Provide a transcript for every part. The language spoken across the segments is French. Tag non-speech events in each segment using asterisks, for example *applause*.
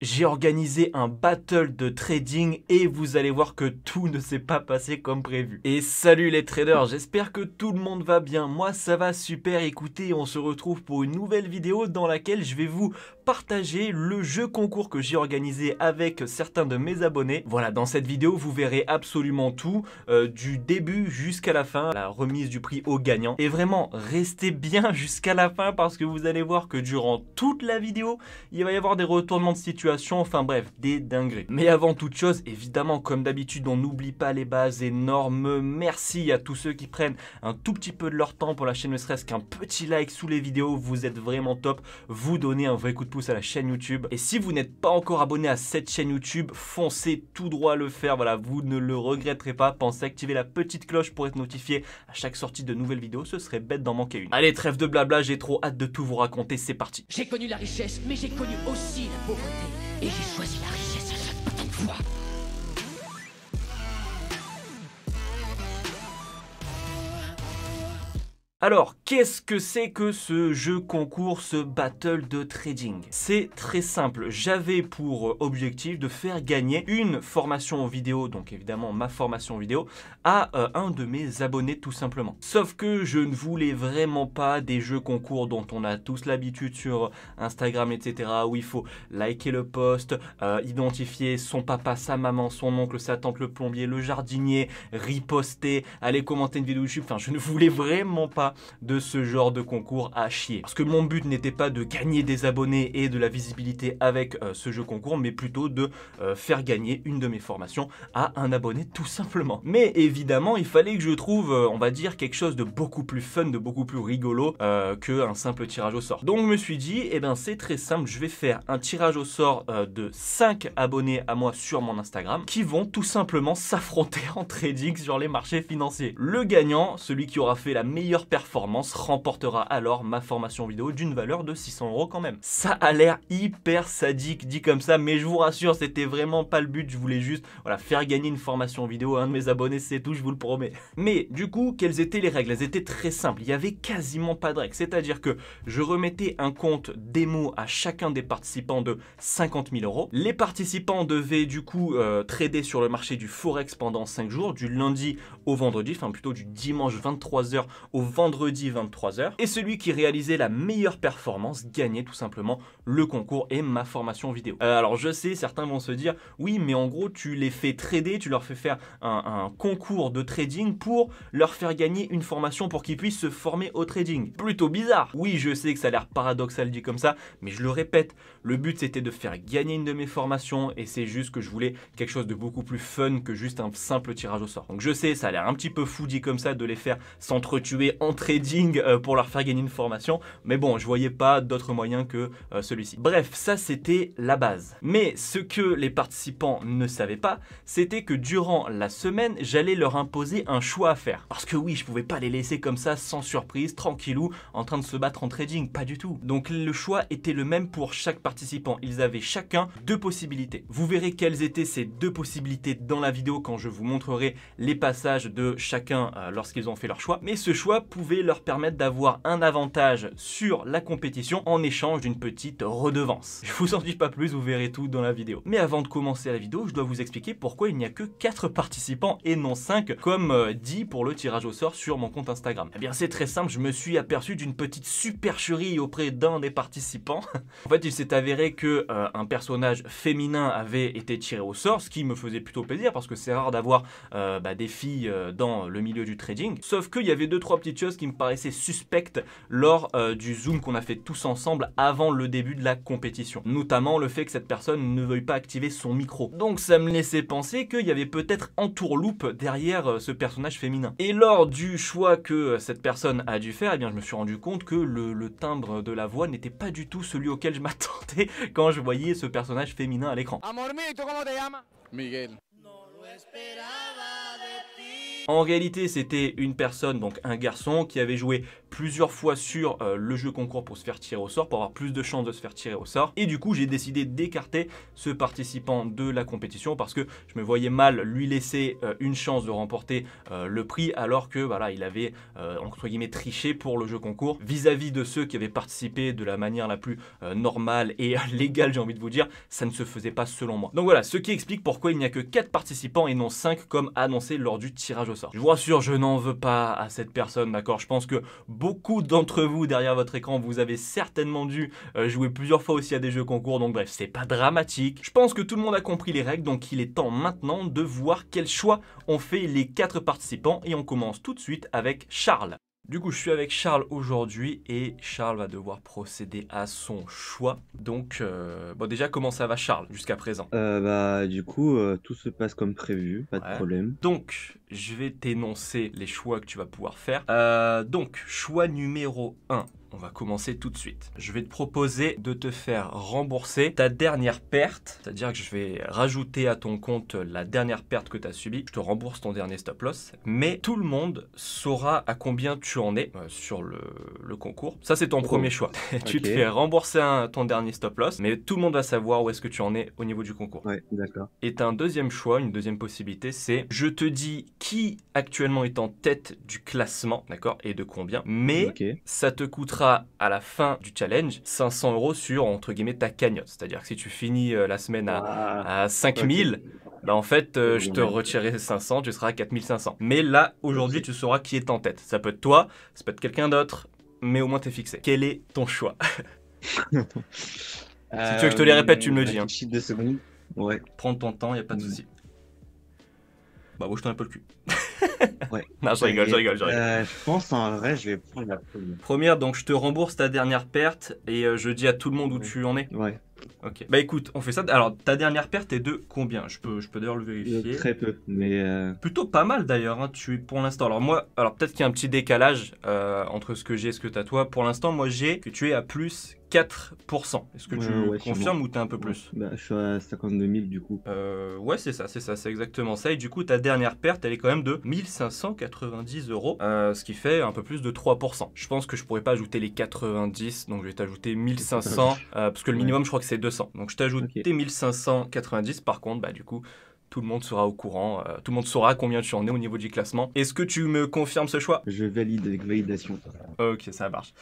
j'ai organisé un battle de trading et vous allez voir que tout ne s'est pas passé comme prévu. Et salut les traders, j'espère que tout le monde va bien. Moi ça va super, écoutez, on se retrouve pour une nouvelle vidéo dans laquelle je vais vous partager le jeu concours que j'ai organisé avec certains de mes abonnés. Voilà, dans cette vidéo, vous verrez absolument tout, euh, du début jusqu'à la fin, la remise du prix aux gagnant. Et vraiment, restez bien *laughs* jusqu'à la fin parce que vous allez voir que durant toute la vidéo, il va y avoir des retournements de situation, enfin bref, des dingueries. Mais avant toute chose, évidemment, comme d'habitude, on n'oublie pas les bases énormes. Merci à tous ceux qui prennent un tout petit peu de leur temps pour la chaîne, ne serait-ce qu'un petit like sous les vidéos, vous êtes vraiment top, vous donnez un vrai coup de pouce à la chaîne YouTube. Et si vous n'êtes pas encore abonné à cette chaîne YouTube, foncez tout droit le faire. Voilà, vous ne le regretterez pas. Pensez à activer la petite cloche pour être notifié à chaque sortie de nouvelles vidéos. Ce serait bête d'en manquer une. Allez, trêve de blabla, j'ai trop hâte de tout vous raconter. C'est parti. J'ai connu la richesse, mais j'ai connu aussi la pauvreté. Et j'ai choisi la richesse à chaque fois. Alors, qu'est-ce que c'est que ce jeu concours, ce battle de trading C'est très simple, j'avais pour objectif de faire gagner une formation vidéo, donc évidemment ma formation vidéo, à euh, un de mes abonnés tout simplement. Sauf que je ne voulais vraiment pas des jeux concours dont on a tous l'habitude sur Instagram, etc., où il faut liker le post, euh, identifier son papa, sa maman, son oncle, sa tante, le plombier, le jardinier, riposter, aller commenter une vidéo YouTube, enfin je ne voulais vraiment pas de ce genre de concours à chier. Parce que mon but n'était pas de gagner des abonnés et de la visibilité avec euh, ce jeu concours, mais plutôt de euh, faire gagner une de mes formations à un abonné tout simplement. Mais évidemment, il fallait que je trouve, euh, on va dire, quelque chose de beaucoup plus fun, de beaucoup plus rigolo qu'un simple tirage au sort. Donc je me suis dit, eh ben c'est très simple, je vais faire un tirage au sort de 5 abonnés à moi sur mon Instagram qui vont tout simplement s'affronter *laughs* en trading sur les marchés financiers. Le gagnant, celui qui aura fait la meilleure performance performance remportera alors ma formation vidéo d'une valeur de 600 euros quand même. Ça a l'air hyper sadique dit comme ça, mais je vous rassure, c'était vraiment pas le but, je voulais juste voilà, faire gagner une formation vidéo à un de mes abonnés, c'est tout, je vous le promets. Mais du coup, quelles étaient les règles Elles étaient très simples, il y avait quasiment pas de règles, c'est-à-dire que je remettais un compte démo à chacun des participants de 50 000 euros. Les participants devaient du coup euh, trader sur le marché du Forex pendant 5 jours, du lundi au vendredi, enfin plutôt du dimanche 23h au vendredi vendredi 23h. Et celui qui réalisait la meilleure performance gagnait tout simplement le concours et ma formation vidéo. Euh, alors je sais, certains vont se dire, oui mais en gros tu les fais trader, tu leur fais faire un, concours de trading pour leur faire gagner une formation pour qu'ils puissent se former au trading. Plutôt bizarre. Oui je sais que ça a l'air paradoxal dit comme ça, mais je le répète, le but c'était de faire gagner une de mes formations et c'est juste que je voulais quelque chose de beaucoup plus fun que juste un simple tirage au sort. Donc je sais, ça a l'air un petit peu fou dit comme ça de les faire s'entretuer en trading euh, pour leur faire gagner une formation. Mais bon, je voyais pas d'autre moyen que euh, celui-ci. Bref, ça c'était la base. Mais ce que les participants ne savaient pas, c'était que durant la semaine, j'allais leur imposer un choix à faire. Parce que oui, je pouvais pas les laisser comme ça sans surprise, tranquillou, en train de se battre en trading, pas du tout. Donc le choix était le même pour chaque participant. Ils avaient chacun deux possibilités. Vous verrez quelles étaient ces deux possibilités dans la vidéo quand je vous montrerai les passages de chacun euh, lorsqu'ils ont fait leur choix. Mais ce choix pouvait leur permettre d'avoir un avantage sur la compétition en échange d'une petite redevance. *laughs* Je vous en dis pas plus, vous verrez tout dans la vidéo. Mais avant de commencer la vidéo, je dois vous expliquer pourquoi il n'y a que 4 participants et non 5 comme euh, dit pour le tirage au sort sur mon compte Instagram. Eh bien c'est très simple, je me suis aperçu d'une petite supercherie auprès d'un des participants. *laughs* en fait, il s'est avéré que euh, un personnage féminin avait été tiré au sort, ce qui me faisait plutôt plaisir parce que c'est rare d'avoir euh, bah, des filles dans le milieu du trading. Sauf qu'il y avait deux trois petites choses qui me paraissait suspecte lors euh, du Zoom qu'on a fait tous ensemble avant le début de la compétition. Notamment le fait que cette personne ne veuille pas activer son micro. Donc ça me laissait penser qu'il y avait peut-être entourloupe derrière euh, ce personnage féminin. Et lors du choix que euh, cette personne a dû faire, eh bien je me suis rendu compte que le, timbre de la voix n'était pas du tout celui auquel je *laughs* m'attendais quand je voyais ce personnage féminin à l'écran. Miguel. En réalité, c'était une personne, donc un garçon, qui avait joué plusieurs fois sur euh, le jeu concours pour se faire tirer au sort, pour avoir plus de chances de se faire tirer au sort. Et du coup, j'ai décidé d'écarter ce participant de la compétition parce que je me voyais mal lui laisser euh, une chance de remporter euh, le prix alors que voilà, il avait entre guillemets triché pour le jeu concours vis-à-vis -vis de ceux qui avaient participé de la manière la plus normale et *laughs* légale, j'ai envie de vous dire, ça ne se faisait pas selon moi. Donc voilà, ce qui explique pourquoi il n'y a que 4 participants et non 5 comme annoncé lors du tirage au sort. Je vous rassure, je n'en veux pas à cette personne, d'accord Je pense que beaucoup d'entre vous derrière votre écran, vous avez certainement dû euh, jouer plusieurs fois aussi à des jeux concours, donc bref, c'est pas dramatique. Je pense que tout le monde a compris les règles, donc il est temps maintenant de voir quel choix ont fait les quatre participants et on commence tout de suite avec Charles. Du coup, je suis avec Charles aujourd'hui et Charles va devoir procéder à son choix. Donc, euh, bon, déjà, comment ça va, Charles, jusqu'à présent euh, Bah, du coup, euh, tout se passe comme prévu, pas de problème. Donc, je vais t'énoncer les choix que tu vas pouvoir faire. donc, choix numéro 1 on va commencer tout de suite. Je vais te proposer de te faire rembourser ta dernière perte, c'est-à-dire que je vais rajouter à ton compte la dernière perte que tu as subie, je te rembourse ton dernier stop loss, mais tout le monde saura à combien tu en es euh, sur le, concours. Ça c'est ton oh. premier choix. *laughs* tu te fais rembourser ton dernier stop loss, mais tout le monde va savoir où est-ce que tu en es au niveau du concours. Ouais, d'accord. Et un deuxième choix, une deuxième possibilité, c'est je te dis qui actuellement est en tête du classement, d'accord, et de combien, mais ça te coûtera à la fin du challenge 500 euros sur, entre guillemets, ta cagnotte. C'est-à-dire que si tu finis euh, la semaine à, 5000, ah. bah en fait, euh, je te retirerai 500, tu seras à 4500. Mais là, aujourd'hui, tu sauras qui est en tête. Ça peut être toi, ça peut être quelqu'un d'autre, mais au moins t'es fixé. Quel est ton choix *laughs* Si tu veux que je te les euh, répète, tu me le dis. Hein. de secondes. Ouais. Prends ton temps, y a pas de mm. souci. Bah, bouge-toi un peu le cul. *laughs* *laughs* ouais. je rigole, je rigole, je rigole. Euh, je pense en vrai, je vais prendre la première. Première, donc je te rembourse ta dernière perte et euh, je dis à tout le monde où tu en es. Ouais. Ok. Bah écoute, on fait ça. Alors, ta dernière perte est de combien Je peux, je peux d'ailleurs le euh, vérifier. Très peu, mais. Plutôt pas mal d'ailleurs, hein, es pour l'instant. Alors, moi, alors peut-être qu'il y a un petit décalage entre ce que j'ai et ce que tu as toi. Pour l'instant, moi, j'ai que tu es à plus 4%. Est-ce que tu ouais, confirmes ou t'es un peu plus bah, Je suis à 52 000 du coup. Euh, ouais, c'est ça, c'est ça, c'est exactement ça. Et du coup, ta dernière perte, elle est quand même de 1590 euros, euh, ce qui fait un peu plus de 3%. Je pense que je pourrais pas ajouter les 90, donc je vais t'ajouter 1500, *laughs* euh, parce que le minimum, je crois que c'est 200. Donc je t'ajoute tes 1590, par contre, bah du coup, tout le monde sera au courant, euh, tout le monde saura combien tu en es au niveau du classement. Est-ce que tu me confirmes ce choix Je valide avec validation. Ok, ça marche.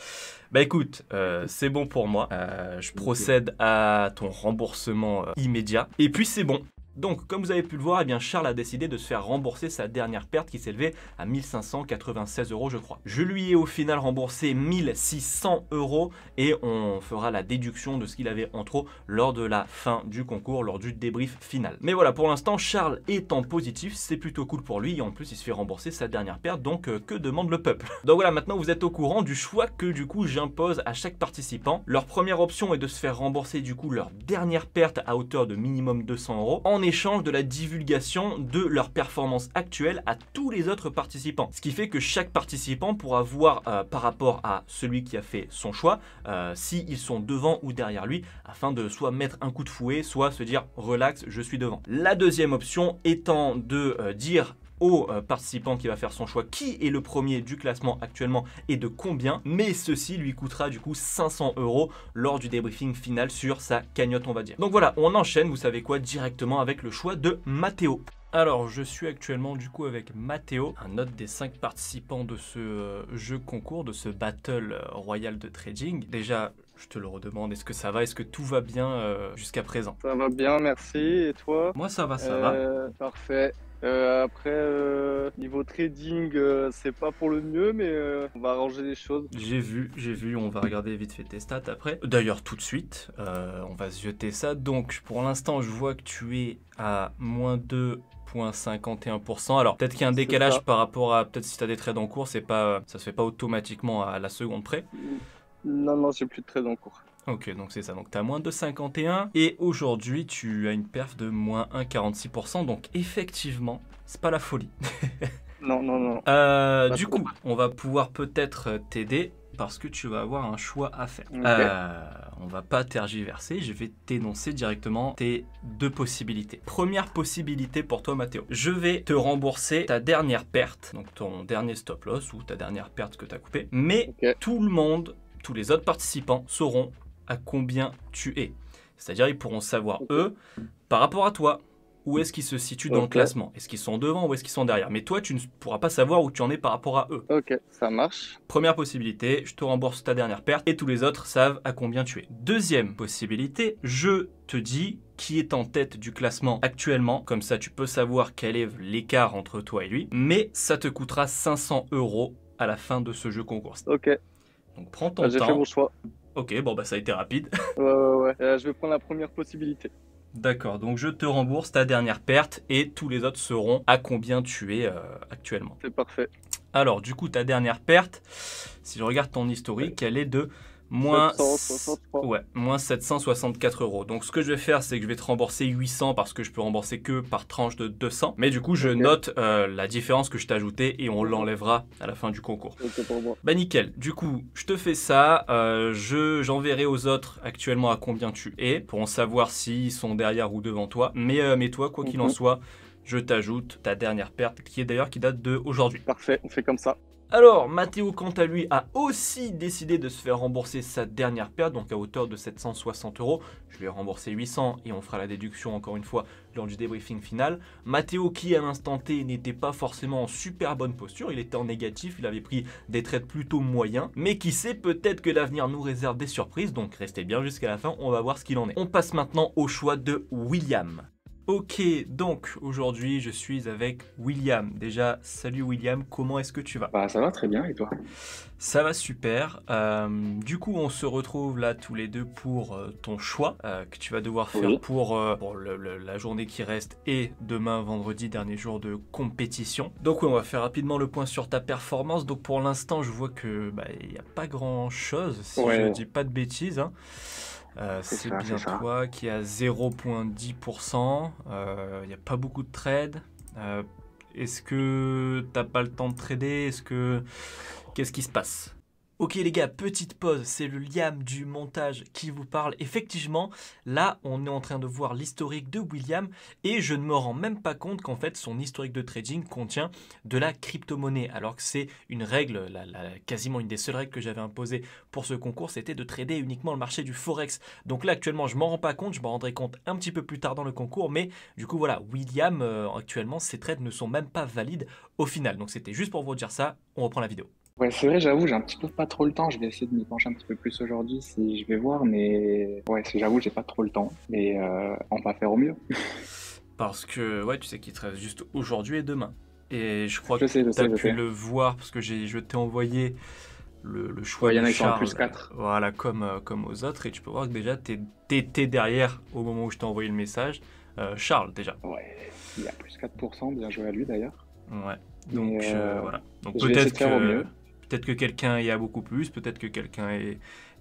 Bah écoute, euh, c'est bon pour moi. Euh, je procède à ton remboursement immédiat. Et puis c'est bon. Donc, comme vous avez pu le voir, eh bien Charles a décidé de se faire rembourser sa dernière perte qui s'élevait à 1596 euros, je crois. Je lui ai au final remboursé 1600 euros et on fera la déduction de ce qu'il avait en trop lors de la fin du concours, lors du débrief final. Mais voilà, pour l'instant, Charles étant positif, c'est plutôt cool pour lui et en plus, il se fait rembourser sa dernière perte, donc euh, que demande le peuple *laughs* Donc voilà, maintenant vous êtes au courant du choix que du coup j'impose à chaque participant. Leur première option est de se faire rembourser du coup leur dernière perte à hauteur de minimum 200 euros échange de la divulgation de leur performance actuelle à tous les autres participants. Ce qui fait que chaque participant pourra voir euh, par rapport à celui qui a fait son choix euh, s'ils sont devant ou derrière lui afin de soit mettre un coup de fouet, soit se dire relax, je suis devant. La deuxième option étant de euh, dire au euh, participant qui va faire son choix qui est le premier du classement actuellement et de combien, mais ceci lui coûtera du coup 500 euros lors du débriefing final sur sa cagnotte on va dire. Donc voilà, on enchaîne, vous savez quoi, directement avec le choix de Matteo Alors, je suis actuellement du coup avec Matteo un autre des cinq participants de ce euh, jeu concours, de ce battle royal de trading. Déjà, je te le redemande, est-ce que ça va Est-ce que tout va bien euh, jusqu'à présent Ça va bien, merci. Et toi Moi, ça va, ça va. Parfait. Euh, après, euh, niveau trading, euh, c'est pas pour le mieux, mais on va arranger les choses. J'ai vu, j'ai vu, on va regarder vite fait tes stats après. D'ailleurs, tout de suite, on va se jeter ça. Donc, pour l'instant, je vois que tu es à moins 2.51% Alors peut-être qu'il y a un décalage par rapport à peut-être si tu as des trades en cours, c'est pas ça se fait pas automatiquement à la seconde près. Non non, j'ai plus de trades en cours. Ok, donc c'est ça. Donc tu as moins 51 et aujourd'hui tu as une perf de moins 1,46%. Donc effectivement, c'est pas la folie. *laughs* non, non, non. Euh, du coup, on va pouvoir peut-être euh, t'aider parce que tu vas avoir un choix à faire. Euh, on va pas tergiverser, je vais t'énoncer directement tes deux possibilités. Première possibilité pour toi, Mathéo. Je vais te rembourser ta dernière perte, donc ton dernier stop loss ou ta dernière perte que tu as coupée, mais tout le monde, tous les autres participants sauront à combien tu es. C'est-à-dire, ils pourront savoir, eux, par rapport à toi, où est-ce qu'ils se situent dans le classement. Est-ce qu'ils sont devant ou est-ce qu'ils sont derrière Mais toi, tu ne pourras pas savoir où tu en es par rapport à eux. Ok, ça marche. Première possibilité, je te rembourse ta dernière perte et tous les autres savent à combien tu es. Deuxième possibilité, je te dis qui est en tête du classement actuellement. Comme ça, tu peux savoir quel est l'écart entre toi et lui. Mais ça te coûtera 500 euros à la fin de ce jeu concours. Ok. Donc prends ton bah, temps. J'ai mon choix. Ok, bon, bah ça a été rapide. *laughs* ouais, ouais, ouais. Euh, je vais prendre la première possibilité. D'accord, donc je te rembourse ta dernière perte et tous les autres seront à combien tu es euh, actuellement. C'est parfait. Alors, du coup, ta dernière perte, si je regarde ton historique, elle est de moins, Ouais, 764 euros. Donc ce que je vais faire, c'est que je vais te rembourser 800 parce que je peux rembourser que par tranche de 200. Mais du coup, je note euh, la différence que je t'ai ajoutée et on l'enlèvera à la fin du concours. Bah nickel. Du coup, je te fais ça. Euh, je j'enverrai aux autres actuellement à combien tu es pour en savoir s'ils sont derrière ou devant toi. Mais euh, mais toi, quoi qu'il en mhm. soit. Je t'ajoute ta dernière perte qui est d'ailleurs qui date de aujourd'hui. Parfait, on fait comme ça. Alors, Matteo, quant à lui, a aussi décidé de se faire rembourser sa dernière perte, donc à hauteur de 760 euros. Je lui ai remboursé 800 et on fera la déduction encore une fois lors du débriefing final. Matteo, qui à l'instant T n'était pas forcément en super bonne posture, il était en négatif, il avait pris des trades plutôt moyens, mais qui sait, peut-être que l'avenir nous réserve des surprises, donc restez bien jusqu'à la fin, on va voir ce qu'il en est. On passe maintenant au choix de William. Ok, donc aujourd'hui je suis avec William. Déjà, salut William, comment est-ce que tu vas bah, Ça va très bien et toi Ça va super. Euh, du coup, on se retrouve là tous les deux pour euh, ton choix euh, que tu vas devoir faire pour, la journée qui reste et demain vendredi, dernier jour de compétition. Donc on va faire rapidement le point sur ta performance. Donc pour l'instant, je vois que bah, il n'y a pas grand-chose, si je ne dis pas de bêtises. Hein. Euh, c'est bien toi qui a 0,10%. Il n'y a pas beaucoup de trades. Euh, est-ce que t'as pas le temps de trader Est-ce que qu'est-ce qui se passe Ok les gars, petite pause, c'est le Liam du montage qui vous parle. Effectivement, là on est en train de voir l'historique de William et je ne me rends même pas compte qu'en fait son historique de trading contient de la crypto-monnaie. Alors que c'est une règle, quasiment une des seules règles que j'avais imposées pour ce concours, c'était de trader uniquement le marché du Forex. Donc là actuellement je m'en rends pas compte, je m'en rendrai compte un petit peu plus tard dans le concours, mais du coup voilà, William euh, actuellement ses trades ne sont même pas valides au final. Donc c'était juste pour vous dire ça, on reprend la vidéo. Ouais, c'est vrai, j'avoue, j'ai un petit peu pas trop le temps. Je vais essayer de m'y pencher un petit peu plus aujourd'hui si je vais voir, mais ouais, j'avoue, j'ai pas trop le temps. Mais euh, on va faire au mieux. *laughs* parce que, ouais, tu sais qu'il te reste juste aujourd'hui et demain. Et je crois que tu as pu le voir parce que je t'ai envoyé le, choix. Il y en a qui plus 4. Voilà, comme, euh, comme aux autres. Et tu peux voir que déjà, t'étais derrière au moment où je t'ai envoyé le message. Euh, Charles, déjà. Ouais, il a plus 4%, bien joué à lui d'ailleurs. Ouais. Donc voilà. Donc peut-être que Peut-être que quelqu'un y a beaucoup plus, peut-être que quelqu'un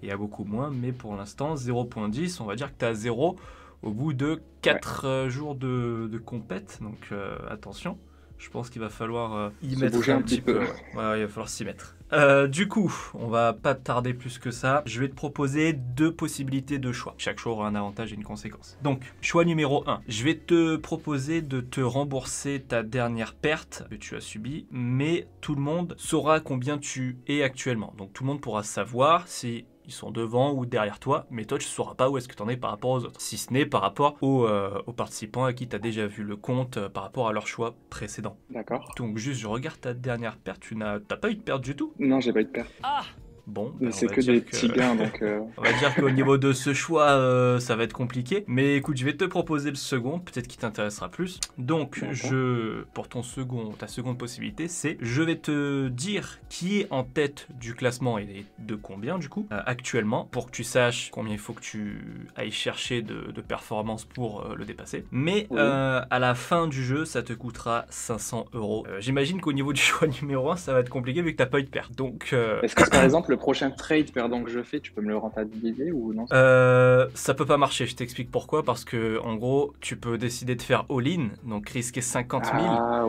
y, a beaucoup moins, mais pour l'instant, 0.10, on va dire que tu as 0 au bout de 4 euh, jours de, compète, donc euh, attention je pense qu'il va falloir y euh, mettre un, petit peu. il va falloir s'y mettre. Euh, du coup, on va pas tarder plus que ça. Je vais te proposer deux possibilités de choix. Chaque choix aura un avantage et une conséquence. Donc, choix numéro 1. Je vais te proposer de te rembourser ta dernière perte que tu as subie, mais tout le monde saura combien tu es actuellement. Donc, tout le monde pourra savoir si ils sont devant ou derrière toi, mais toi tu sauras pas où est-ce que tu en es par rapport aux autres, si ce n'est par rapport aux, euh, participants à qui tu as déjà vu le compte euh, par rapport à leur choix précédent. D'accord. Donc juste je regarde ta dernière perte, tu n'as pas eu de perte du tout Non, j'ai pas eu de perte. Ah Bon, bah, c'est que des petits gains, *laughs* donc. Euh. on va dire qu'au niveau de ce choix, euh, ça va être compliqué. Mais écoute, je vais te proposer le second, peut-être qu'il t'intéressera plus. Donc, je, pour ton second, ta seconde possibilité, c'est je vais te dire qui est en tête du classement et de combien du coup euh, actuellement, pour que tu saches combien il faut que tu ailles chercher de, performance pour le dépasser. Mais à la fin du jeu, ça te coûtera 500 euros. J'imagine qu'au niveau du *laughs* choix numéro 1, ça va être compliqué vu que t'as pas eu de perte. Donc. Est-ce que par *clears throat* exemple le prochain trade perdant que je fais, tu peux me le rentabiliser ou non euh, Ça peut pas marcher, je t'explique pourquoi. Parce que en gros, tu peux décider de faire all-in, donc risquer 50 000. Ah,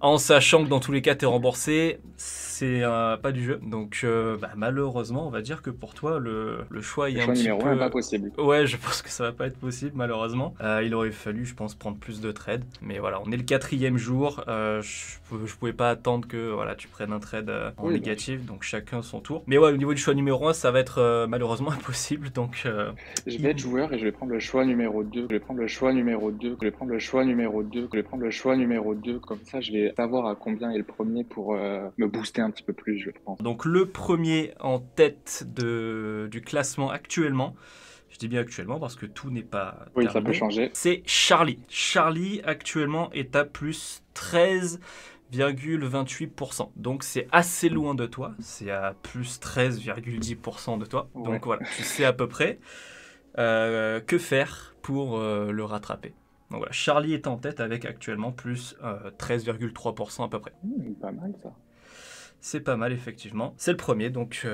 en sachant que dans tous les cas, tu es remboursé, c'est euh, pas du jeu. Donc euh, bah, malheureusement, on va dire que pour toi, le, choix est le un choix numéro peu... pas possible. Ouais, je pense que ça va pas être possible, malheureusement. Euh, il aurait fallu, je pense, prendre plus de trades. Mais voilà, on est le quatrième jour. je, je pouvais pas attendre que voilà, tu prennes un trade négatif, donc chacun son tour. Mais ouais, au niveau du choix numéro 1, ça va être euh, malheureusement *laughs* impossible. Donc, euh, Je vais être joueur et je vais prendre le choix numéro 2. Je vais prendre le choix numéro 2. Je vais prendre le choix numéro 2. Je vais prendre le choix numéro 2. Comme ça, je vais savoir à combien est le premier pour euh, me booster un petit peu plus, je pense. Donc, le premier en tête de, du classement actuellement. Je dis bien actuellement parce que tout n'est pas. Oui, ça peut changer. C'est Charlie. Charlie, actuellement, est à plus 13. 28% Donc c'est assez loin de toi, c'est à plus 13,10% de toi. Donc voilà, tu sais à peu près euh, que faire pour euh, le rattraper. Donc voilà, Charlie est en tête avec actuellement plus 13,3% euh, à peu près. C'est mmh, pas mal ça. C'est pas mal, effectivement. C'est le premier, donc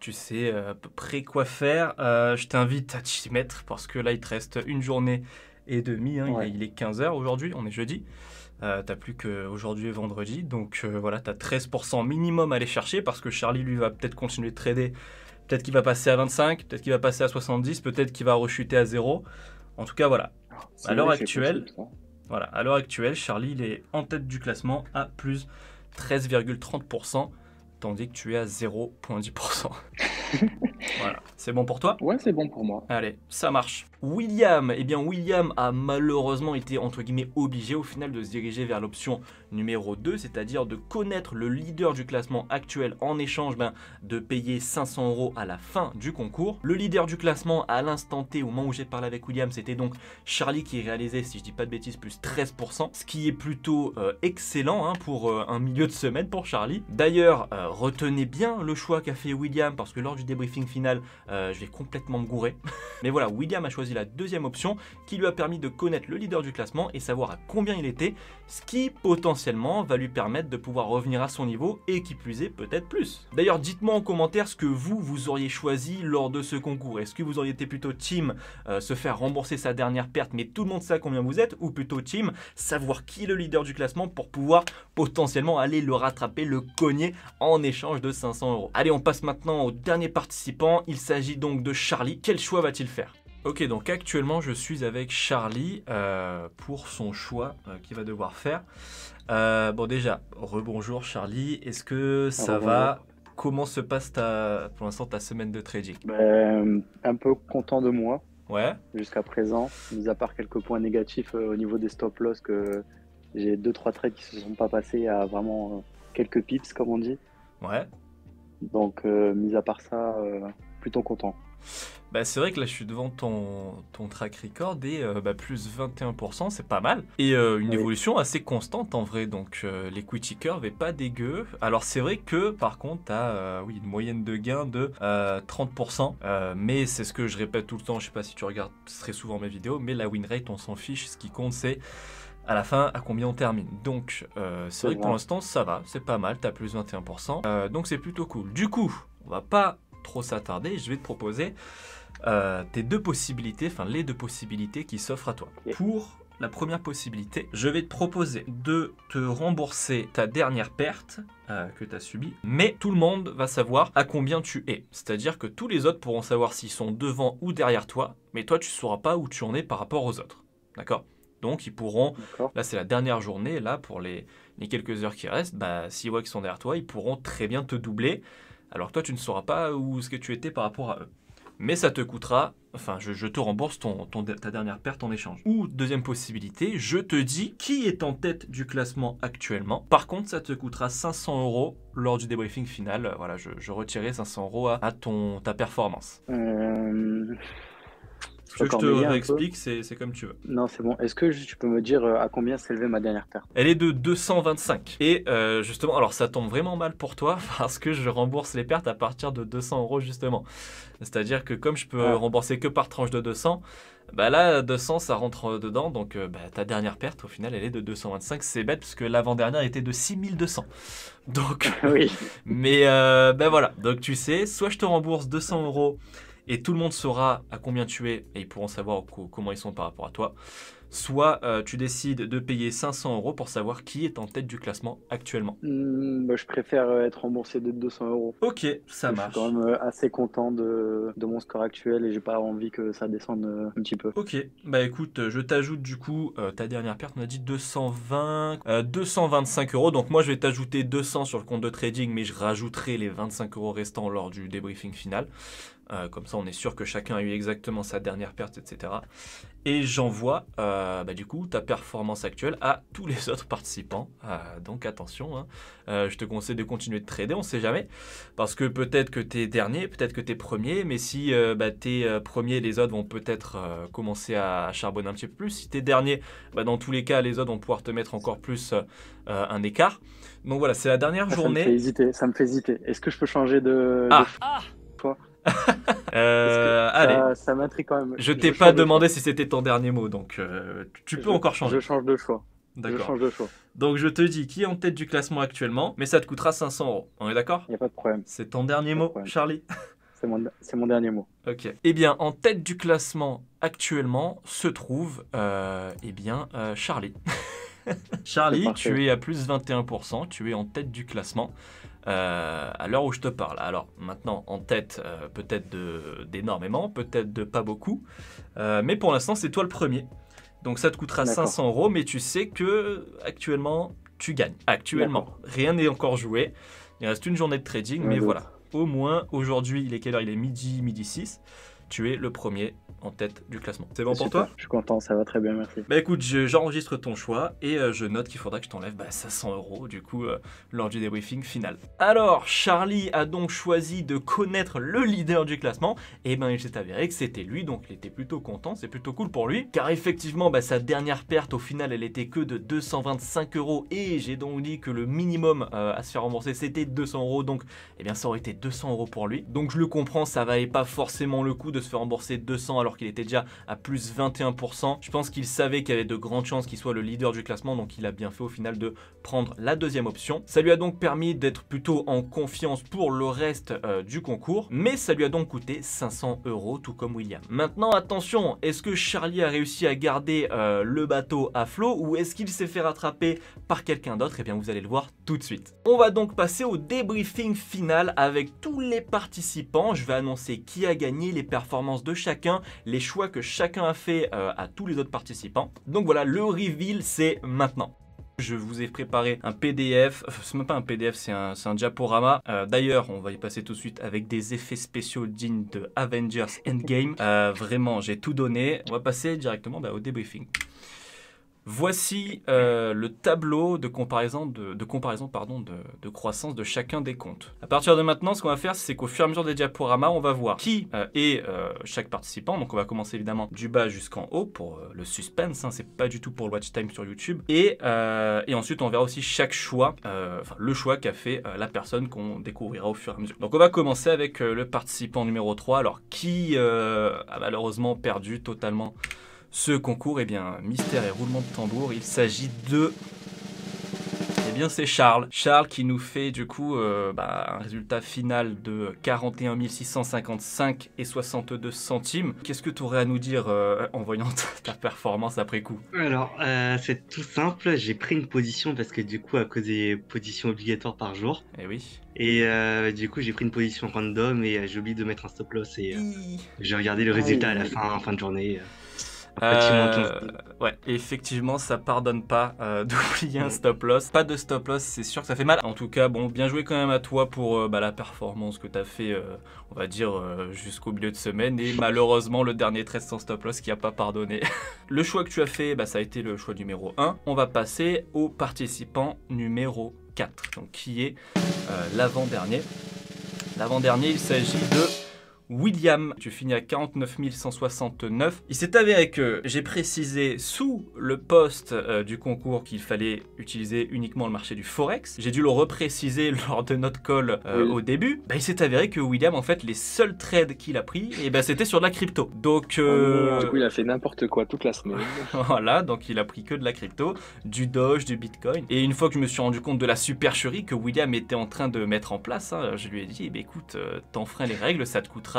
tu sais à peu près quoi faire. je t'invite à t'y mettre parce que là, il te reste une journée et demie. Hein. Il, il, est 15h aujourd'hui, on est jeudi. Euh, t'as plus qu'aujourd'hui et vendredi. Donc euh, voilà, t'as 13% minimum à aller chercher parce que Charlie, lui, va peut-être continuer de trader. Peut-être qu'il va passer à 25, peut-être qu'il va passer à 70, peut-être qu'il va rechuter à 0. En tout cas, voilà. À l'heure actuelle, voilà, à l'heure actuelle, Charlie, il est en tête du classement à plus 13,30%, tandis que tu es à 0,10%. *laughs* voilà. C'est bon pour toi Ouais, c'est bon pour moi. Allez, ça marche. William, et eh bien William a malheureusement été entre guillemets obligé au final de se diriger vers l'option numéro 2, c'est-à-dire de connaître le leader du classement actuel en échange ben, de payer 500 euros à la fin du concours. Le leader du classement à l'instant T, au moment où j'ai parlé avec William, c'était donc Charlie qui réalisait, si je dis pas de bêtises, plus 13%, ce qui est plutôt euh, excellent hein, pour euh, un milieu de semaine pour Charlie. D'ailleurs, euh, retenez bien le choix qu'a fait William parce que lors du débriefing final, je vais complètement me gourer. *laughs* Mais voilà, William a choisi la deuxième option qui lui a permis de connaître le leader du classement et savoir à combien il était, ce qui potentiellement va lui permettre de pouvoir revenir à son niveau et qui plus est peut-être plus. D'ailleurs dites-moi en commentaire ce que vous, vous auriez choisi lors de ce concours. Est-ce que vous auriez été plutôt team euh, se faire rembourser sa dernière perte mais tout le monde sait combien vous êtes ou plutôt team savoir qui est le leader du classement pour pouvoir potentiellement aller le rattraper, le cogner en échange de 500 euros. Allez on passe maintenant au dernier participant, il s'agit donc de Charlie. Quel choix va-t-il faire Ok, donc actuellement je suis avec Charlie euh, pour son choix qui euh, qu'il va devoir faire. Euh, bon déjà, rebonjour Charlie, est-ce que ça va Comment se passe ta, pour l'instant ta semaine de trading ben, Un peu content de moi. Ouais. Jusqu'à présent, mis à part quelques points négatifs au niveau des stop loss que j'ai deux trois trades qui se sont pas passés à vraiment quelques pips comme on dit. Ouais. Donc mis à part ça, plutôt content. Bah, c'est vrai que là, je suis devant ton, ton track record et euh, bah, plus 21%, c'est pas mal. Et euh, une évolution assez constante en vrai. Donc, euh, l'equity curve est pas dégueu. Alors, c'est vrai que par contre, t'as oui, une moyenne de gain de 30%. mais c'est ce que je répète tout le temps. Je sais pas si tu regardes très souvent mes vidéos, mais la win rate, on s'en fiche. Ce qui compte, c'est à la fin à combien on termine. Donc c'est vrai que pour l'instant ça va, c'est pas mal, t'as plus 21%. donc c'est plutôt cool. Du coup, on va pas trop s'attarder, je vais te proposer euh, tes deux possibilités, enfin les deux possibilités qui s'offrent à toi. Pour la première possibilité, je vais te proposer de te rembourser ta dernière perte euh, que tu as subie, mais tout le monde va savoir à combien tu es. C'est-à-dire que tous les autres pourront savoir s'ils sont devant ou derrière toi, mais toi tu ne sauras pas où tu en es par rapport aux autres. D'accord donc ils pourront, là c'est la dernière journée, là pour les, quelques heures qui restent, bah, s'ils voient qu'ils sont derrière toi, ils pourront très bien te doubler alors toi tu ne sauras pas où ce que tu étais par rapport à eux. Mais ça te coûtera, enfin je, te rembourse ton, ta dernière perte en échange. Ou deuxième possibilité, je te dis qui est en tête du classement actuellement. Par contre, ça te coûtera 500 euros lors du débriefing final. Voilà, je, je 500 euros à, ton, ta performance. Euh, que je te réexplique C'est comme tu veux. Non, c'est bon. Est-ce que tu peux me dire euh, à combien s'est élevée ma dernière perte Elle est de 225. Et euh, justement, alors ça tombe vraiment mal pour toi *laughs* parce que je rembourse les pertes à partir de 200 euros justement. C'est-à-dire que comme je peux ah. rembourser que par tranche de 200, bah là, 200, ça rentre dedans. Donc, euh, bah, ta dernière perte, au final, elle est de 225. C'est bête, parce que l'avant-dernière était de 6200. Donc, *laughs* oui. *laughs* Mais, ben voilà. Donc, tu sais, soit je te rembourse 200 euros et tout le monde saura à combien tu es et ils pourront savoir comment ils sont par rapport à toi. Soit euh, tu décides de payer 500 euros pour savoir qui est en tête du classement actuellement. Hmm, bah, je préfère euh, être remboursé de 200 euros. Ok, ça marche. Je suis quand même euh, assez content de, mon score actuel et j'ai pas envie que ça descende un petit peu. Ok, bah écoute, je t'ajoute du coup ta dernière perte, on a dit 220, 225 euros. Donc moi je vais t'ajouter 200 sur le compte de trading, mais je rajouterai les 25 euros restants lors du débriefing final. Euh, comme ça, on est sûr que chacun a eu exactement sa dernière perte, etc. Et j'envoie euh, bah, du coup ta performance actuelle à tous les autres participants. Euh, donc attention, hein. je te conseille de continuer de trader, on ne sait jamais. Parce que peut-être que tu es dernier, peut-être que tu es premier, mais si bah, tu es premier, les autres vont peut-être commencer à, charbonner un petit peu plus. Si tu es dernier, bah, dans tous les cas, les autres vont pouvoir te mettre encore plus un écart. Donc voilà, c'est la dernière ça journée. Me hésiter, ça me fait hésiter. Est-ce que je peux changer de... Ah. de... Ah. *laughs* Euh, allez. Ça, quand même. Je t'ai pas demandé si c'était ton dernier mot, donc euh, tu peux encore changer. Je change de choix. D'accord. Je change de choix. Donc je te dis qui est en tête du classement actuellement, mais ça te coûtera 500 euros. On est d'accord Il n'y a pas de problème. C'est ton dernier mot, Charlie C'est mon, dernier mot. Ok. Eh bien, en tête du classement actuellement se trouve, euh, eh bien, Charlie. *laughs* Charlie, tu es à plus 21%, tu es en tête du classement. Euh, à l'heure où je te parle. Alors maintenant, en tête, euh, peut-être d'énormément, peut-être de pas beaucoup, euh, mais pour l'instant, c'est toi le premier. Donc ça te coûtera 500 euros, mais tu sais que actuellement, tu gagnes. Actuellement, rien n'est encore joué. Il reste une journée de trading, mais voilà. Au moins, aujourd'hui, il est quelle heure Il est midi, midi 6. Tu es le premier en tête du classement. C'est bon pour toi Je suis content, ça va très bien, merci. Bah écoute, j'enregistre ton choix et euh, je note qu'il faudra que je t'enlève 500 bah, euros du coup euh, lors du débriefing final. Alors, Charlie a donc choisi de connaître le leader du classement et eh ben il s'est avéré que c'était lui, donc il était plutôt content, c'est plutôt cool pour lui. Car effectivement, bah, sa dernière perte au final, elle était que de 225 euros et j'ai donc dit que le minimum euh, à se faire rembourser c'était 200 euros, donc eh bien ça aurait été 200 euros pour lui. Donc je le comprends, ça valait pas forcément le coup de se faire rembourser 200 alors qu'il était déjà à plus 21%. Je pense qu'il savait qu'il y avait de grandes chances qu'il soit le leader du classement, donc il a bien fait au final de prendre la deuxième option. Ça lui a donc permis d'être plutôt en confiance pour le reste euh, du concours, mais ça lui a donc coûté 500 euros, tout comme William. Maintenant, attention, est-ce que Charlie a réussi à garder euh, le bateau à flot ou est-ce qu'il s'est fait rattraper par quelqu'un d'autre Eh bien, vous allez le voir tout de suite. On va donc passer au débriefing final avec tous les participants. Je vais annoncer qui a gagné les performances de chacun, les choix que chacun a fait euh, à tous les autres participants. Donc voilà, le reveal c'est maintenant. Je vous ai préparé un PDF, Ce c'est même pas un PDF, c'est un, diaporama. Euh, d'ailleurs, on va y passer tout de suite avec des effets spéciaux dignes de Avengers Endgame. Euh, vraiment, j'ai tout donné. On va passer directement bah, au débriefing. Voici euh, le tableau de comparaison, de, comparaison pardon, de, croissance de chacun des comptes. À partir de maintenant, ce qu'on va faire, c'est qu'au fur et à mesure des diaporamas, on va voir qui euh, est euh, chaque participant. Donc on va commencer évidemment du bas jusqu'en haut pour le suspense, hein. c'est pas du tout pour le watch time sur YouTube. Et, et ensuite, on verra aussi chaque choix, enfin le choix qu'a fait la personne qu'on découvrira au fur et à mesure. Donc on va commencer avec le participant numéro 3, alors qui a malheureusement perdu totalement ce concours, eh bien, mystère et roulement de tambour, il s'agit de... Eh bien, c'est Charles. Charles qui nous fait du coup euh, bah, un résultat final de 41 655 et 62 centimes. Qu'est-ce que tu aurais à nous dire euh, en voyant ta performance après coup Alors, euh, c'est tout simple. J'ai pris une position parce que du coup, à cause des positions obligatoires par jour. Eh oui. Et du coup, j'ai pris une position random et j'ai oublié de mettre un stop loss et j'ai regardé le résultat à la fin, fin de journée. Euh, ouais, effectivement, ça pardonne pas euh, *laughs* d'oublier un stop loss. Pas de stop loss, c'est sûr que ça fait mal. En tout cas, bon, bien joué quand même à toi pour euh, bah, la performance que tu as fait, on va dire, jusqu'au milieu de semaine. Et malheureusement, le dernier 13 sans stop loss qui a pas pardonné. *laughs* le choix que tu as fait, bah, ça a été le choix numéro 1. On va passer au participant numéro 4, donc qui est l'avant-dernier. L'avant-dernier, il s'agit de William. Tu finis à 49 169. Il s'est avéré que j'ai précisé sous le poste euh, du concours qu'il fallait utiliser uniquement le marché du Forex. J'ai dû le repréciser *laughs* lors de notre call euh, au début. Bah, il s'est avéré que William, en fait, les seuls trades qu'il a pris, et eh ben, c'était sur de la crypto. Donc. Oh, euh, du coup, il a fait n'importe quoi toute la semaine. *laughs* *laughs* voilà, donc il a pris que de la crypto, du Doge, du Bitcoin. Et une fois que je me suis rendu compte de la supercherie que William était en train de mettre en place, hein, je lui ai dit eh ben écoute, t'enfreins les règles, ça te coûtera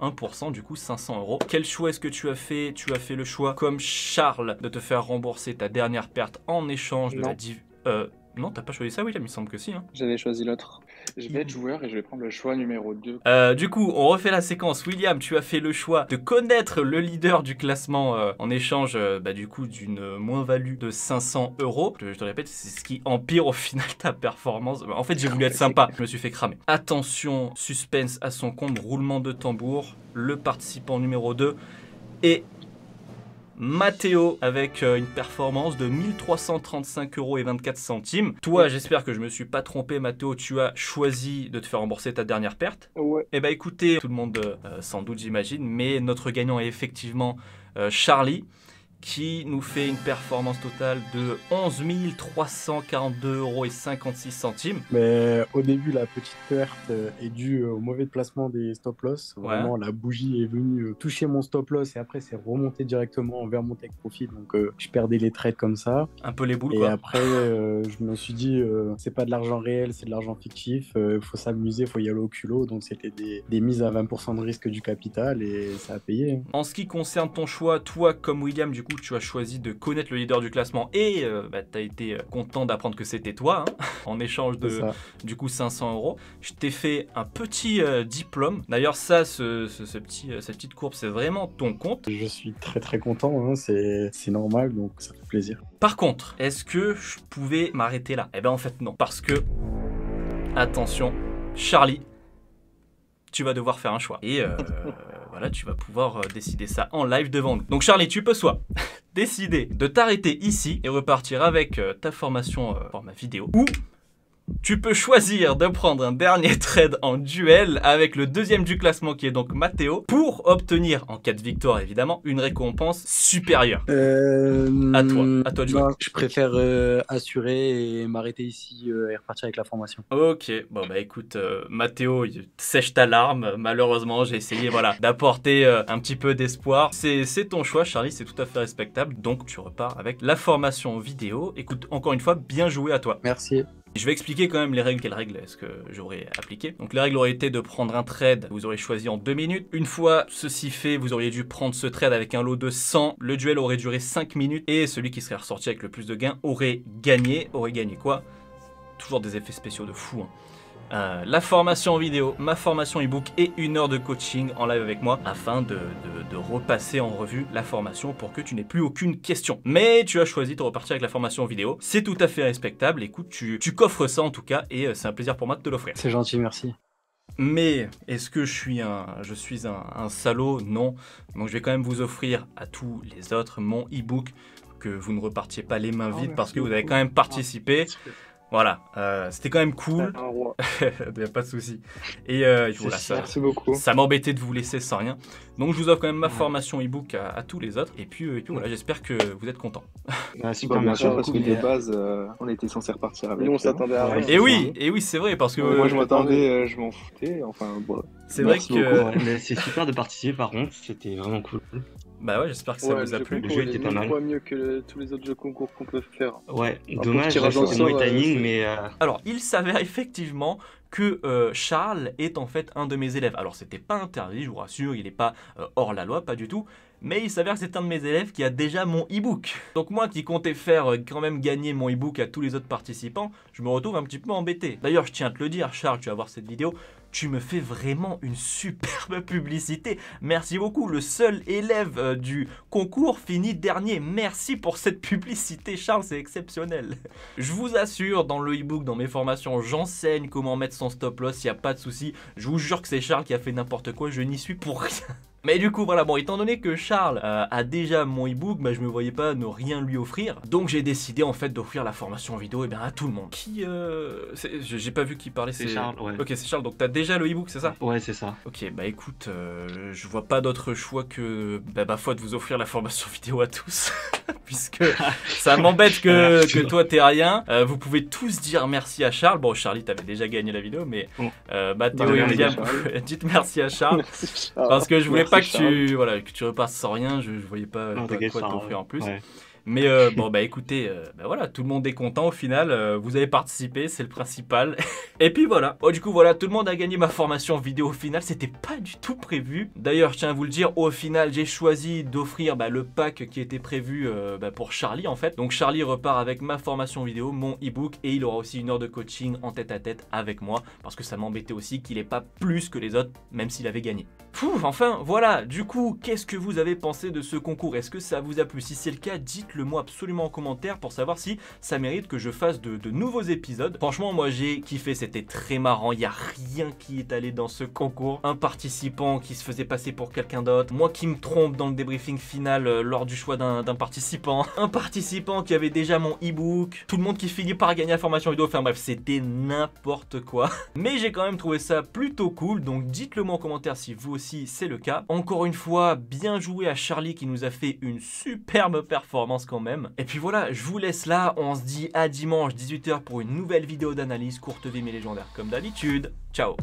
1%, du coup 500 euros. Quel choix est-ce que tu as fait Tu as fait le choix, comme Charles, de te faire rembourser ta dernière perte en échange de la div... Euh, non, t'as pas choisi ça, oui il me semble que si. Hein. J'avais choisi l'autre. Je vais être joueur et je vais prendre le choix numéro 2. Euh, du coup, on refait la séquence. William, tu as fait le choix de connaître le leader du classement euh, en échange euh, bah, du coup d'une moins-value de 500 euros. Je, te répète, c'est ce qui empire au final ta performance. En fait, j'ai voulu être *laughs* sympa. Je me suis fait cramer. Attention, suspense à son compte roulement de tambour. Le participant numéro 2 est Matteo avec euh, une performance de 1335 euros et 24 centimes. Toi, j'espère que je me suis pas trompé, Mathéo, tu as choisi de te faire rembourser ta dernière perte. Ouais. Eh bah écoutez, tout le monde euh, sans doute j'imagine, mais notre gagnant est effectivement euh, Charlie qui nous fait une performance totale de 11 342 euros et 56 centimes. Mais au début, la petite perte est due au mauvais placement des stop loss. Vraiment, la bougie est venue euh, toucher mon stop loss et après, c'est remonté directement vers mon tech profit. Donc, euh, je perdais les trades comme ça. Un peu les boules. Et après, euh, je me suis dit, c'est pas de l'argent réel, c'est de l'argent fictif. Il faut s'amuser, il faut y aller au culot. Donc, c'était des, des, mises à 20% de risque du capital et ça a payé. En ce qui concerne ton choix, toi, comme William, du coup, tu as choisi de connaître le leader du classement et euh, bah, tu as été euh, content d'apprendre que c'était toi, hein, *laughs* en échange de du coup 500 euros. Je t'ai fait un petit euh, diplôme. D'ailleurs, ça, ce, petit, cette petite courbe, c'est vraiment ton compte. Je suis très très content, hein, c'est normal, donc ça fait plaisir. Par contre, est-ce que je pouvais m'arrêter là Eh bien, en fait, non, parce que, attention, Charlie, tu vas devoir faire un choix. Et. *laughs* voilà, bah tu vas pouvoir euh, décider ça en live devant nous. Donc Charlie, tu peux soit *laughs* décider de t'arrêter ici et repartir avec euh, ta formation pour euh, ma vidéo ou tu peux choisir de prendre un dernier *laughs* trade en duel avec le deuxième du classement qui est donc Matteo pour obtenir, en cas de victoire évidemment, une récompense supérieure. Euh... À toi, à toi du Je préfère euh, assurer et m'arrêter ici euh, et repartir avec la formation. Ok, bon bah écoute, euh, Matteo, sèche ta larme. Malheureusement, j'ai essayé voilà, *laughs* d'apporter un petit peu d'espoir. C'est ton choix, Charlie, c'est tout à fait respectable. Donc tu repars avec la formation vidéo. Écoute, encore une fois, bien joué à toi. Merci. Je vais expliquer quand même les règles, quelles règles est-ce que j'aurais appliqué. Donc les règles auraient été de prendre un trade, vous aurez choisi en 2 minutes. Une fois ceci fait, vous auriez dû prendre ce trade avec un lot de 100. Le duel aurait duré 5 minutes et celui qui serait ressorti avec le plus de gains aurait gagné. Aurait gagné quoi Toujours des effets spéciaux de fou. Hein. Euh, la formation vidéo, ma formation ebook et une heure de coaching en live avec moi afin de, repasser en revue la formation pour que tu n'aies plus aucune question. Mais tu as choisi de repartir avec la formation vidéo, c'est tout à fait respectable. Écoute, tu, tu coffres ça en tout cas et euh, c'est un plaisir pour moi de te l'offrir. C'est gentil, merci. Mais est-ce que je suis un, je suis un, salaud Non. Donc je vais quand même vous offrir à tous les autres mon ebook que vous ne repartiez pas les mains oh, vides parce que vous avez quand même ah, participé. Voilà, euh, c'était quand même cool. Il *laughs* a pas de souci. Et euh, voilà, ça, beaucoup. Ça m'embêtait de vous laisser sans rien. Donc je vous offre quand même ma formation e-book à, tous les autres. Et puis, euh, voilà, j'espère que vous êtes contents. Merci beaucoup, bah, parce que de base, on était censé repartir avec. Et on s'attendait à Et oui, et oui, c'est vrai, parce que. moi je m'attendais, je m'en foutais. Enfin, C'est vrai que. C'est super de participer, par contre, c'était vraiment cool. Bah ouais, j'espère que ça vous a plu. Le jeu était pas mal. mieux que tous les autres jeux concours qu'on peut faire. Ouais, dommage, hein, euh, mais. Euh, Alors, il s'avère effectivement que euh, Charles est en fait un de mes élèves. Alors, c'était pas interdit, je vous rassure, il n'est pas hors la loi, pas du tout. Mais il s'avère que c'est un de mes élèves qui a déjà mon e-book. Donc moi qui comptais faire quand même gagner mon e-book à tous les autres participants, je me retrouve un petit peu embêté. D'ailleurs, je tiens à te le dire, Charles, tu vas voir cette vidéo, tu me fais vraiment une superbe *laughs* publicité. Merci beaucoup. Le seul élève euh, du concours finit dernier. Merci pour cette publicité, Charles, c'est exceptionnel. Je vous assure, dans le e-book, dans mes formations, j'enseigne comment mettre son stop loss, il n'y a pas de souci. Je vous jure que c'est Charles qui a fait n'importe quoi, je n'y suis pour rien. Mais du coup, voilà, bon, étant donné que Charles euh, a déjà mon ebook, bah, je me voyais pas ne rien lui offrir. Donc j'ai décidé en fait d'offrir la formation vidéo et eh bien à tout le monde. Qui euh, j'ai pas vu qui parlait, c'est Charles. Ouais. Ok, c'est Charles. Donc t'as déjà le ebook, c'est ça Ouais, c'est ça. Ok, bah écoute, euh, je vois pas d'autre choix que bah, bah de vous offrir la formation vidéo à tous. *laughs* Puisque ça m'embête que, que, toi t'es rien. vous pouvez tous dire merci à Charles. Bon, Charlie, t'avais déjà gagné la vidéo, mais oh. bah, Théo *laughs* dites merci à *laughs* Charles. Parce que je voulais pas que tu, voilà, que tu repasses sans rien. Je, voyais pas, quoi t'offrir en plus. Mais euh, bon, bah écoutez, euh, bah, voilà, tout le monde est content au final. Euh, vous avez participé, c'est le principal. *laughs* et puis voilà. du coup, voilà, tout le monde a gagné ma formation vidéo au final. C'était pas du tout prévu. D'ailleurs, je tiens à vous le dire, au final, j'ai choisi d'offrir bah, le pack qui était prévu bah, pour Charlie en fait. Donc Charlie repart avec ma formation vidéo, mon e-book et il aura aussi une heure de coaching en tête à tête avec moi parce que ça m'embêtait aussi qu'il n'ait pas plus que les autres, même s'il avait gagné enfin voilà, du coup, qu'est-ce que vous avez pensé de ce concours Est-ce que ça vous a plu Si c'est le cas, dites-le moi absolument en commentaire pour savoir si ça mérite que je fasse de, nouveaux épisodes. Franchement, moi j'ai kiffé, c'était très marrant, il n'y a rien qui est allé dans ce concours. Un participant qui se faisait passer pour quelqu'un d'autre, moi qui me trompe dans le débriefing final euh, lors du choix d'un participant, *laughs* un participant qui avait déjà mon e-book, tout le monde qui finit par gagner la formation vidéo, enfin bref, c'était n'importe quoi. *laughs* Mais j'ai quand même trouvé ça plutôt cool, donc dites-le moi en commentaire si vous aussi c'est le cas. Encore une fois, bien joué à Charlie qui nous a fait une superbe performance quand même. Et puis voilà, je vous laisse là, on se dit à dimanche 18h pour une nouvelle vidéo d'analyse courte vie mais légendaire comme d'habitude. Ciao